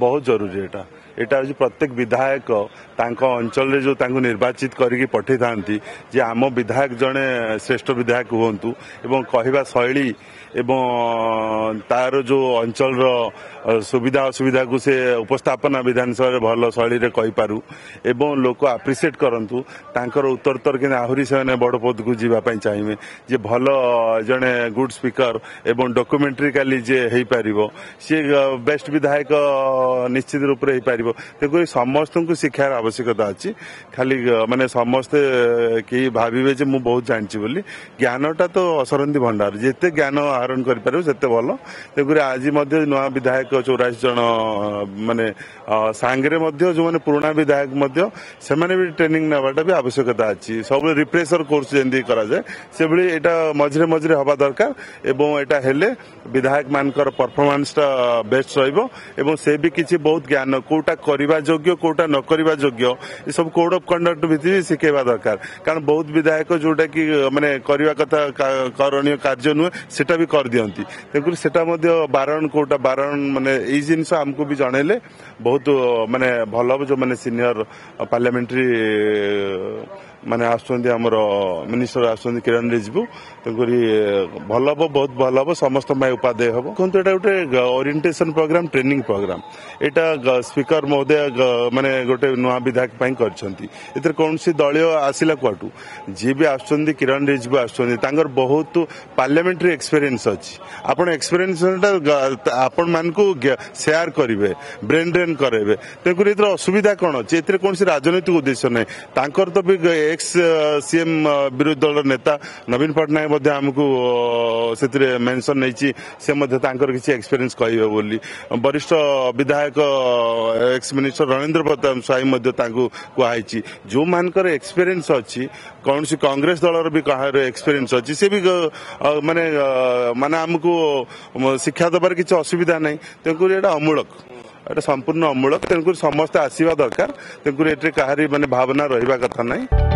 बहुत जी एटा एटा प्रत्येक विधायक अञ्चल निर्वाचित जे आमो विधायक जने श्रेष्ठ विधायक एवं एैली जो अञ्चल रो सुविधा से उपस्थापना विधानसभा भलो शैली लोक आप्रिसिएटु उत्तर उत्तर कि आज बड पदको जापे पई चाहिमे जे गुड स्पिकर जे हेई पारिबो से बेस्ट विधायक ନିଶ୍ଚିତ ରୂପରେ ହେଇପାରିବ ତେଣୁକରି ସମସ୍ତଙ୍କୁ ଶିକ୍ଷାର ଆବଶ୍ୟକତା ଅଛି ଖାଲି ମାନେ ସମସ୍ତେ କେହି ଭାବିବେ ଯେ ମୁଁ ବହୁତ ଜାଣିଛି ବୋଲି ଜ୍ଞାନଟା ତ ଅସରନ୍ତି ଭଣ୍ଡାର ଯେତେ ଜ୍ଞାନ ଆହରଣ କରିପାରିବ ସେତେ ଭଲ ତେଣୁକରି ଆଜି ମଧ୍ୟ ନୂଆ ବିଧାୟକ ଚଉରାଶୀ ଜଣ ମାନେ ସାଙ୍ଗରେ ମଧ୍ୟ ଯେଉଁମାନେ ପୁରୁଣା ବିଧାୟକ ମଧ୍ୟ ସେମାନେ ବି ଟ୍ରେନିଂ ନେବାଟା ବି ଆବଶ୍ୟକତା ଅଛି ସବୁବେଳେ ରିପ୍ରେସର କୋର୍ସ ଯେମିତି କରାଯାଏ ସେଭଳି ଏଇଟା ମଝିରେ ମଝିରେ ହେବା ଦରକାର ଏବଂ ଏଇଟା ହେଲେ ବିଧାୟକମାନଙ୍କର ପରଫର୍ମାନ୍ସଟା ବେଷ୍ଟ ରହିବ ଏବଂ ସେ ବି କିଛି ବହୁତ ଜ୍ଞାନ କୋଉଟା କରିବା ଯୋଗ୍ୟ କୋଉଟା ନ କରିବା ଯୋଗ୍ୟ ଏସବୁ କୋଡ୍ ଅଫ୍ କଣ୍ଡକ୍ଟ ଭିତରେ ଶିଖେଇବା ଦରକାର କାରଣ ବହୁତ ବିଧାୟକ ଯୋଉଟା କି ମାନେ କରିବା କଥା କରଣୀୟ କାର୍ଯ୍ୟ ନୁହେଁ ସେଟା ବି କରିଦିଅନ୍ତି ତେଣୁକରି ସେଟା ମଧ୍ୟ ବାରଣ କୋଉଟା ବାରଣ ମାନେ ଏଇ ଜିନିଷ ଆମକୁ ବି ଜଣେଇଲେ ବହୁତ ମାନେ ଭଲ ହେବ ଯୋଉମାନେ ସିନିୟର ପାର୍ଲାମେଣ୍ଟାରୀ ମାନେ ଆସୁଛନ୍ତି ଆମର ମିନିଷ୍ଟର ଆସୁଛନ୍ତି କିରଣ ରିଜିଜୁ ତେଣୁକରି ଭଲ ହେବ ବହୁତ ଭଲ ହେବ ସମସ୍ତଙ୍କ ପାଇଁ ଉପାଦେୟ ହେବ କିନ୍ତୁ ଏଇଟା ଗୋଟେ ଓରିଏଣ୍ଟେସନ ପ୍ରୋଗ୍ରାମ ଟ୍ରେନିଂ ପ୍ରୋଗ୍ରାମ ଏଇଟା ସ୍ପିକର ମହୋଦୟ ମାନେ ଗୋଟେ ନୂଆ ବିଧାୟକ ପାଇଁ କରିଛନ୍ତି ଏଥିରେ କୌଣସି ଦଳୀୟ ଆସିଲା କୁଆଡ଼ୁ ଯିଏ ବି ଆସୁଛନ୍ତି କିରଣ ରିଜିଜୁ ଆସୁଛନ୍ତି ତାଙ୍କର ବହୁତ ପାର୍ଲିଆମେଣ୍ଟରି ଏକ୍ସପେରିଏନ୍ସ ଅଛି ଆପଣ ଏକ୍ସପେରିଏନ୍ସଟା ଆପଣମାନଙ୍କୁ ସେୟାର କରିବେ ବ୍ରେନ୍ ଡ୍ରେନ୍ କରେଇବେ ତେଣୁକରି ଏଥିରେ ଅସୁବିଧା କ'ଣ ଅଛି ଏଥିରେ କୌଣସି ରାଜନୈତିକ ଉଦ୍ଦେଶ୍ୟ ନାହିଁ ତାଙ୍କର ତ ବି ଏ एक्स सिएम विरोधी दल नेता नवीन पट्टनायक मेनसन नै सधैँ एक्सपीरियंस एक्सपिरियन्स कि वरिष्ठ विधायक एक्स मिनिष्टर रणेन्द्र प्रत स्वई कुरा एक्सपिरियन्स अझै कङ्ग्रेस दल भी एक्सपिरियन्स अनि सिक्किम शिक्षा दबार कि असुविधा नै तेहुक एउटा अमूलक एउटा संपूर्ण अमूलक तेणुकु दरकार आसार तेहु कहाँ म भावना र